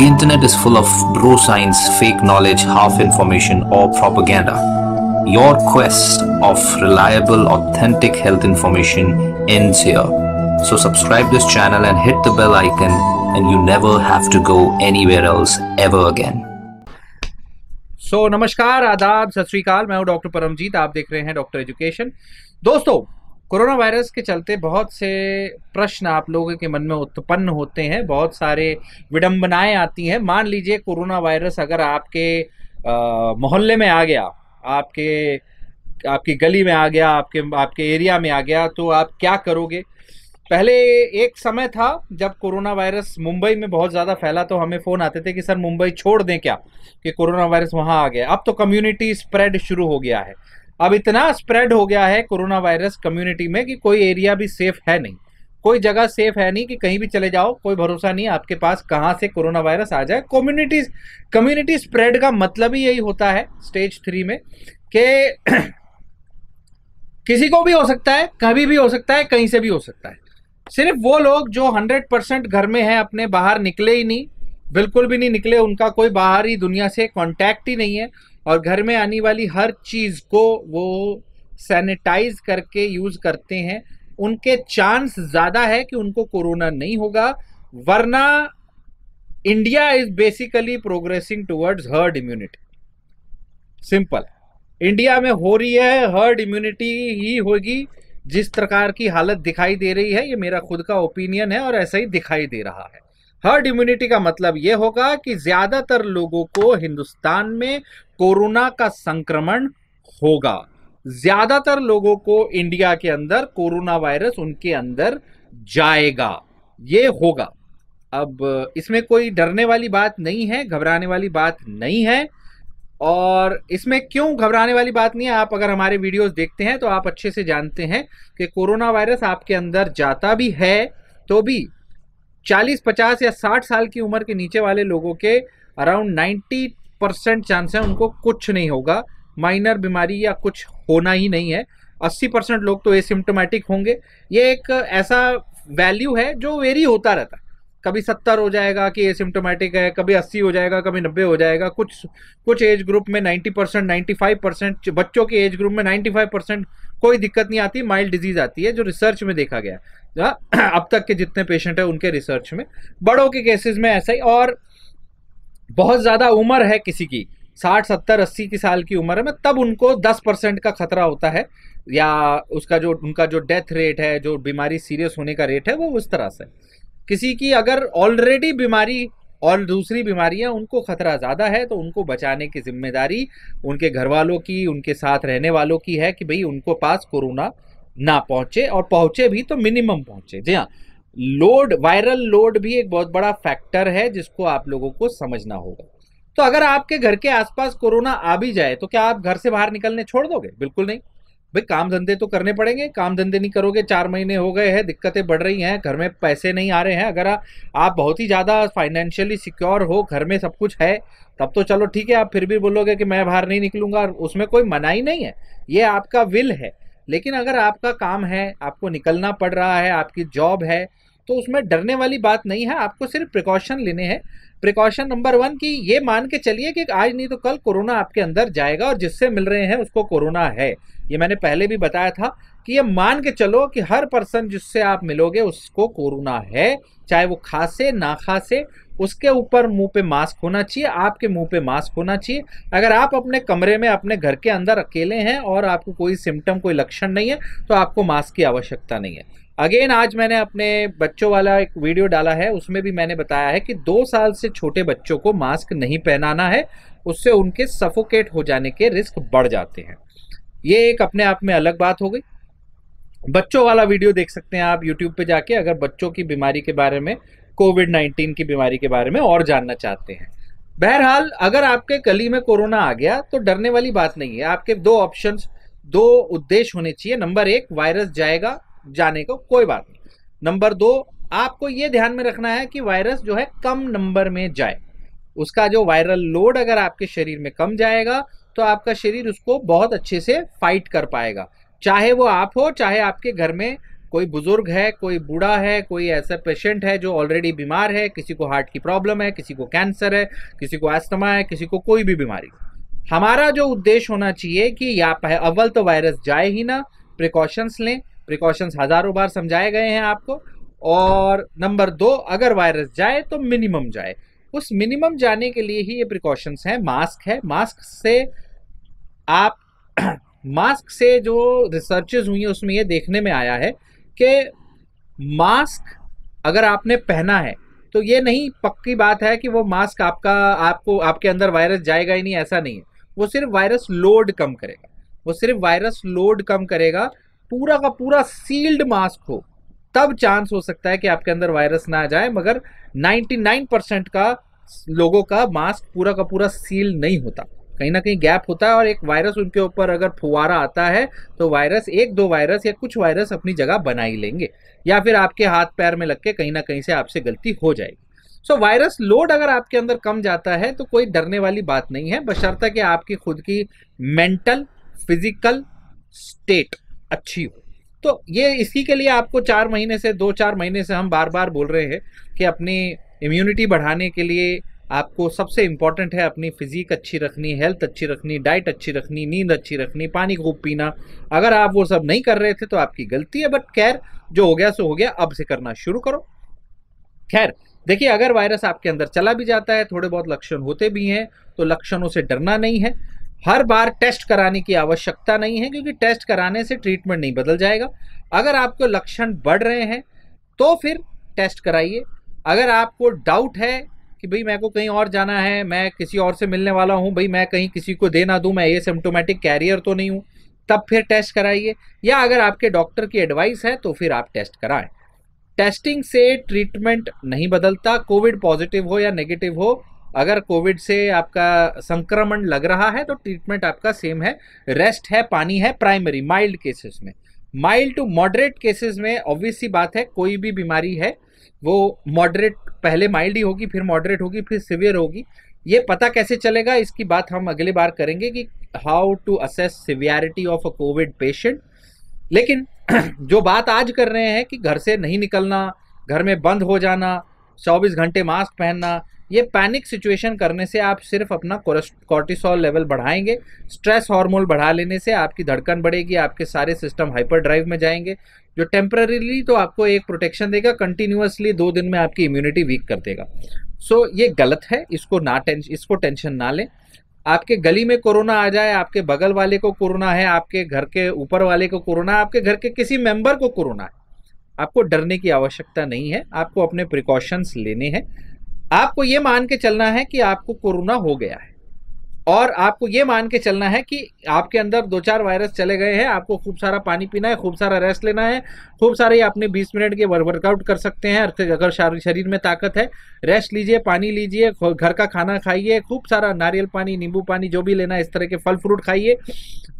The internet is full of bro science, fake knowledge, half information or propaganda. Your quest of reliable, authentic health information ends here. So subscribe this channel and hit the bell icon and you never have to go anywhere else ever again. so, namaskar, adab, सत श्रीकाल मैं हूं doctor Paramjit आप देख रहे हैं doctor education corona virus के चलते बहुत से प्रश्न आप लोगों के मन में उत्पन्न होते हैं बहुत सारे विडंबनाएं आती हैं मान लीजिए कोरोना वायरस अगर आपके मोहल्ले में आ गया आपके आपकी गली में आ गया आपके आपके एरिया में आ गया तो आप क्या करोगे पहले एक समय था जब कोरोना वायरस मुंबई में बहुत ज़्यादा फैला तो हमें फ़ोन आते थे कि सर मुंबई छोड़ दें क्या कि कोरोना वायरस वहाँ आ गया अब तो कम्युनिटी स्प्रेड शुरू हो गया है अब इतना स्प्रेड हो गया है कोरोना वायरस कम्युनिटी में कि कोई एरिया भी सेफ है नहीं कोई जगह सेफ है नहीं कि कहीं भी चले जाओ कोई भरोसा नहीं आपके पास कहाँ से कोरोना वायरस आ जाए कम्युनिटीज कम्युनिटी स्प्रेड का मतलब ही यही होता है स्टेज थ्री में कि किसी को भी हो सकता है कभी भी हो सकता है कहीं से भी हो सकता है सिर्फ वो लोग जो हंड्रेड परसेंट घर में हैं अपने बाहर निकले ही नहीं बिल्कुल भी नहीं निकले उनका कोई बाहरी दुनिया से कॉन्टैक्ट ही नहीं है और घर में आने वाली हर चीज़ को वो सैनिटाइज करके यूज़ करते हैं उनके चांस ज़्यादा है कि उनको कोरोना नहीं होगा वरना India is basically progressing towards herd immunity simple India में हो रही है हर्ड इम्यूनिटी ही होगी जिस प्रकार की हालत दिखाई दे रही है ये मेरा खुद का ओपिनियन है और ऐसा ही दिखाई दे रहा है हर्ड इम्यूनिटी का मतलब यह होगा कि ज्यादातर लोगों को हिंदुस्तान में कोरोना का संक्रमण होगा ज्यादातर लोगों को इंडिया के अंदर कोरोना वायरस उनके अंदर जाएगा ये होगा अब इसमें कोई डरने वाली बात नहीं है घबराने वाली बात नहीं है और इसमें क्यों घबराने वाली बात नहीं है आप अगर हमारे वीडियोस देखते हैं तो आप अच्छे से जानते हैं कि कोरोना वायरस आपके अंदर जाता भी है तो भी चालीस पचास या साठ साल की उम्र के नीचे वाले लोगों के अराउंड नाइन्टी परसेंट चांस है उनको कुछ नहीं होगा माइनर बीमारी या कुछ होना ही नहीं है अस्सी परसेंट लोग तो एसिम्टोमेटिक होंगे ये एक ऐसा वैल्यू है जो वेरी होता रहता है कभी सत्तर हो जाएगा कि एसिम्टोमेटिक है कभी अस्सी हो जाएगा कभी नब्बे हो जाएगा कुछ कुछ एज ग्रुप में ninety percent ninety five percent बच्चों के एज ग्रुप में नाइन्टी फाइव परसेंट कोई दिक्कत नहीं आती माइल्ड डिजीज आती है जो रिसर्च में देखा गया हाँ, अब तक के जितने पेशेंट हैं उनके रिसर्च में बड़ों के केसेस में ऐसा ही और बहुत ज़्यादा उम्र है किसी की साठ सत्तर अस्सी की साल की उम्र है में तब उनको दस परसेंट का खतरा होता है या उसका जो उनका जो डेथ रेट है जो बीमारी सीरियस होने का रेट है वो उस तरह से किसी की अगर ऑलरेडी बीमारी और दूसरी बीमारियां उनको खतरा ज़्यादा है तो उनको बचाने की जिम्मेदारी उनके घर वालों की उनके साथ रहने वालों की है कि भाई उनको पास कोरोना ना पहुंचे और पहुंचे भी तो मिनिमम पहुंचे जी हाँ लोड वायरल लोड भी एक बहुत बड़ा फैक्टर है जिसको आप लोगों को समझना होगा तो अगर आपके घर के आसपास कोरोना आ भी जाए तो क्या आप घर से बाहर निकलने छोड़ दोगे बिल्कुल नहीं भाई काम धंधे तो करने पड़ेंगे काम धंधे नहीं करोगे चार महीने हो गए हैं दिक्कतें बढ़ रही हैं घर में पैसे नहीं आ रहे हैं अगर आ, आप बहुत ही ज़्यादा फाइनेंशियली सिक्योर हो घर में सब कुछ है तब तो चलो ठीक है आप फिर भी बोलोगे कि मैं बाहर नहीं निकलूंगा उसमें कोई मनाही नहीं है ये आपका विल है लेकिन अगर आपका काम है आपको निकलना पड़ रहा है आपकी जॉब है तो उसमें डरने वाली बात नहीं है आपको सिर्फ प्रिकॉशन लेने हैं प्रिकॉशन नंबर वन की ये मान के चलिए कि आज नहीं तो कल कोरोना आपके अंदर जाएगा और जिससे मिल रहे हैं उसको कोरोना है ये मैंने पहले भी बताया था कि ये मान के चलो कि हर पर्सन जिससे आप मिलोगे उसको कोरोना है चाहे वो खासे ना खासे उसके ऊपर मुंह पे मास्क होना चाहिए आपके मुंह पे मास्क होना चाहिए अगर आप अपने कमरे में अपने घर के अंदर अकेले हैं और आपको कोई सिम्टम कोई लक्षण नहीं है तो आपको मास्क की आवश्यकता नहीं है अगेन आज मैंने अपने बच्चों वाला एक वीडियो डाला है उसमें भी मैंने बताया है कि दो साल से छोटे बच्चों को मास्क नहीं पहनाना है उससे उनके सफोकेट हो जाने के रिस्क बढ़ जाते हैं ये एक अपने आप में अलग बात हो गई बच्चों वाला वीडियो देख सकते हैं आप यूट्यूब पे जाके अगर बच्चों की बीमारी के बारे में कोविड नाइन्टीन की बीमारी के बारे में और जानना चाहते हैं बहरहाल अगर आपके गली में कोरोना आ गया तो डरने वाली बात नहीं है आपके दो ऑप्शन दो उद्देश्य होने चाहिए नंबर एक वायरस जाएगा जाने को कोई बात नहीं नंबर दो आपको ये ध्यान में रखना है कि वायरस जो है कम नंबर में जाए उसका जो वायरल लोड अगर आपके शरीर में कम जाएगा तो आपका शरीर उसको बहुत अच्छे से फाइट कर पाएगा चाहे वो आप हो चाहे आपके घर में कोई बुजुर्ग है कोई बूढ़ा है कोई ऐसा पेशेंट है जो ऑलरेडी बीमार है किसी को हार्ट की प्रॉब्लम है किसी को कैंसर है किसी को एस्थमा है किसी को कोई भी बीमारी हमारा जो उद्देश्य होना चाहिए कि या अव्वल तो वायरस जाए ही ना प्रिकॉशंस लें प्रिकॉशंस हज़ारों बार समझाए गए हैं आपको और नंबर दो अगर वायरस जाए तो मिनिमम जाए उस मिनिमम जाने के लिए ही ये प्रिकॉशंस हैं मास्क है मास्क से आप मास्क से जो रिसर्चेज हुई हैं उसमें ये देखने में आया है कि मास्क अगर आपने पहना है तो ये नहीं पक्की बात है कि वो मास्क आपका आपको आपके अंदर वायरस जाएगा ही नहीं ऐसा नहीं है वो सिर्फ वायरस लोड कम करेगा वो सिर्फ वायरस लोड कम करेगा पूरा का पूरा सील्ड मास्क हो तब चांस हो सकता है कि आपके अंदर वायरस ना जाए मगर 99 परसेंट का लोगों का मास्क पूरा का पूरा सील नहीं होता कहीं ना कहीं गैप होता है और एक वायरस उनके ऊपर अगर फुवारा आता है तो वायरस एक दो वायरस या कुछ वायरस अपनी जगह बना ही लेंगे या फिर आपके हाथ पैर में लग के कहीं ना कहीं से आपसे गलती हो जाएगी सो वायरस लोड अगर आपके अंदर कम जाता है तो कोई डरने वाली बात नहीं है बशर्ता कि आपकी खुद की मेंटल फिजिकल स्टेट अच्छी हो तो ये इसी के लिए आपको चार महीने से दो चार महीने से हम बार बार बोल रहे हैं कि अपनी इम्यूनिटी बढ़ाने के लिए आपको सबसे इम्पॉर्टेंट है अपनी फिजिक अच्छी रखनी हेल्थ अच्छी रखनी डाइट अच्छी रखनी नींद अच्छी रखनी पानी खूब पीना अगर आप वो सब नहीं कर रहे थे तो आपकी गलती है बट खैर जो हो गया सो हो गया अब से करना शुरू करो खैर देखिए अगर वायरस आपके अंदर चला भी जाता है थोड़े बहुत लक्षण होते भी हैं तो लक्षणों से डरना नहीं है हर बार टेस्ट कराने की आवश्यकता नहीं है क्योंकि टेस्ट कराने से ट्रीटमेंट नहीं बदल जाएगा अगर आपको लक्षण बढ़ रहे हैं तो फिर टेस्ट कराइए अगर आपको डाउट है कि भाई मैं को कहीं और जाना है मैं किसी और से मिलने वाला हूँ भाई मैं कहीं किसी को दे ना दूँ मैं ये सिम्टोमेटिक कैरियर तो नहीं हूँ तब फिर टेस्ट कराइए या अगर आपके डॉक्टर की एडवाइस है तो फिर आप टेस्ट कराएं टेस्टिंग से ट्रीटमेंट नहीं बदलता कोविड पॉजिटिव हो या नेगेटिव हो अगर कोविड से आपका संक्रमण लग रहा है तो ट्रीटमेंट आपका सेम है रेस्ट है पानी है प्राइमरी माइल्ड केसेस में माइल्ड टू मॉडरेट केसेस में ऑब्वियसली बात है कोई भी बीमारी है वो मॉडरेट पहले माइल्ड ही होगी फिर मॉडरेट होगी फिर सिवियर होगी ये पता कैसे चलेगा इसकी बात हम अगले बार करेंगे कि how to assess severity of a COVID patient लेकिन जो बात आज कर रहे हैं कि घर से नहीं निकलना घर में बंद हो जाना चौबीस घंटे मास्क पहनना ये पैनिक सिचुएशन करने से आप सिर्फ अपना कॉर्टिसोल लेवल बढ़ाएंगे स्ट्रेस हार्मोन बढ़ा लेने से आपकी धड़कन बढ़ेगी आपके सारे सिस्टम हाइपर ड्राइव में जाएंगे जो टेम्पररीली तो आपको एक प्रोटेक्शन देगा कंटिन्यूसली दो दिन में आपकी इम्यूनिटी वीक कर देगा सो so, ये गलत है इसको ना टें इसको टेंशन ना लें आपके गली में कोरोना आ जाए आपके बगल वाले को कोरोना है आपके घर के ऊपर वाले को कोरोना आपके घर के किसी मेंबर को कोरोना है आपको डरने की आवश्यकता नहीं है आपको अपने प्रिकॉशंस लेने हैं आपको ये मान के चलना है कि आपको कोरोना हो गया है और आपको ये मान के चलना है कि आपके अंदर दो चार वायरस चले गए हैं आपको खूब सारा पानी पीना है खूब सारा रेस्ट लेना है खूब सारे अपने 20 मिनट के वर्कआउट कर सकते हैं अगर शरीर में ताकत है रेस्ट लीजिए पानी लीजिए घर का खाना खाइए खूब सारा नारियल पानी नींबू पानी जो भी लेना है इस तरह के फल फ्रूट खाइए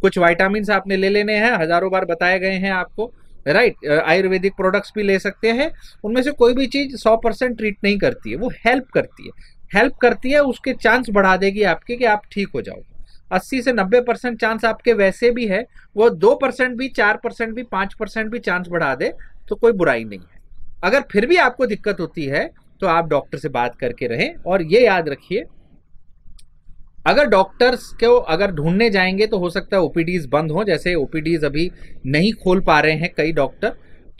कुछ वाइटामिन आपने ले लेने हैं हज़ारों बार बताए गए हैं आपको right right? Ayurvedic uh, products भी ले सकते हैं उनमें से कोई भी चीज़ सौ परसेंट ट्रीट नहीं करती है वो हेल्प करती है हेल्प करती है उसके चांस बढ़ा देगी आपके कि आप ठीक हो जाओगे अस्सी से नब्बे परसेंट चांस आपके वैसे भी है वो दो परसेंट भी चार परसेंट भी पाँच परसेंट भी चांस बढ़ा दे तो कोई बुराई नहीं है अगर फिर भी आपको दिक्कत होती है तो आप डॉक्टर से बात करके रहें और ये याद रखिए अगर डॉक्टर्स को अगर ढूंढने जाएंगे तो हो सकता है ओपीडीज बंद हों जैसे ओपीडीज अभी नहीं खोल पा रहे हैं कई डॉक्टर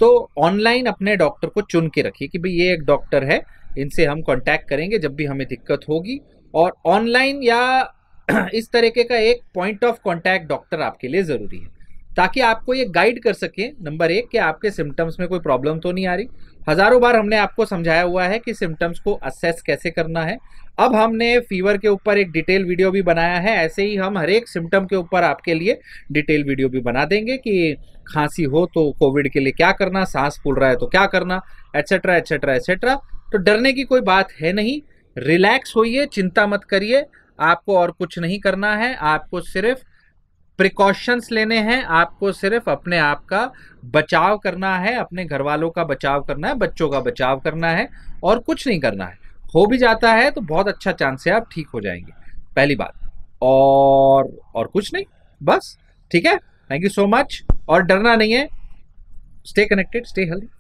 तो ऑनलाइन अपने डॉक्टर को चुन के रखिए कि भाई ये एक डॉक्टर है इनसे हम कांटेक्ट करेंगे जब भी हमें दिक्कत होगी और ऑनलाइन या इस तरीके का एक पॉइंट ऑफ कांटेक्ट डॉक्टर आपके लिए ज़रूरी है ताकि आपको ये गाइड कर सके नंबर एक कि आपके सिम्टम्स में कोई प्रॉब्लम तो नहीं आ रही हज़ारों बार हमने आपको समझाया हुआ है कि सिम्टम्स को असेस कैसे करना है अब हमने फीवर के ऊपर एक डिटेल वीडियो भी बनाया है ऐसे ही हम हर एक सिम्टम के ऊपर आपके लिए डिटेल वीडियो भी बना देंगे कि खांसी हो तो कोविड के लिए क्या करना सांस फूल रहा है तो क्या करना एट्सेट्रा एट्सेट्रा एट्सेट्रा तो डरने की कोई बात है नहीं रिलैक्स होइए चिंता मत करिए आपको और कुछ नहीं करना है आपको सिर्फ प्रिकॉशंस लेने हैं आपको सिर्फ अपने आप का बचाव करना है अपने घर वालों का बचाव करना है बच्चों का बचाव करना है और कुछ नहीं करना है हो भी जाता है तो बहुत अच्छा चांस है आप ठीक हो जाएंगे पहली बात और और कुछ नहीं बस ठीक है थैंक यू सो मच और डरना नहीं है स्टे कनेक्टेड स्टे हेल्दी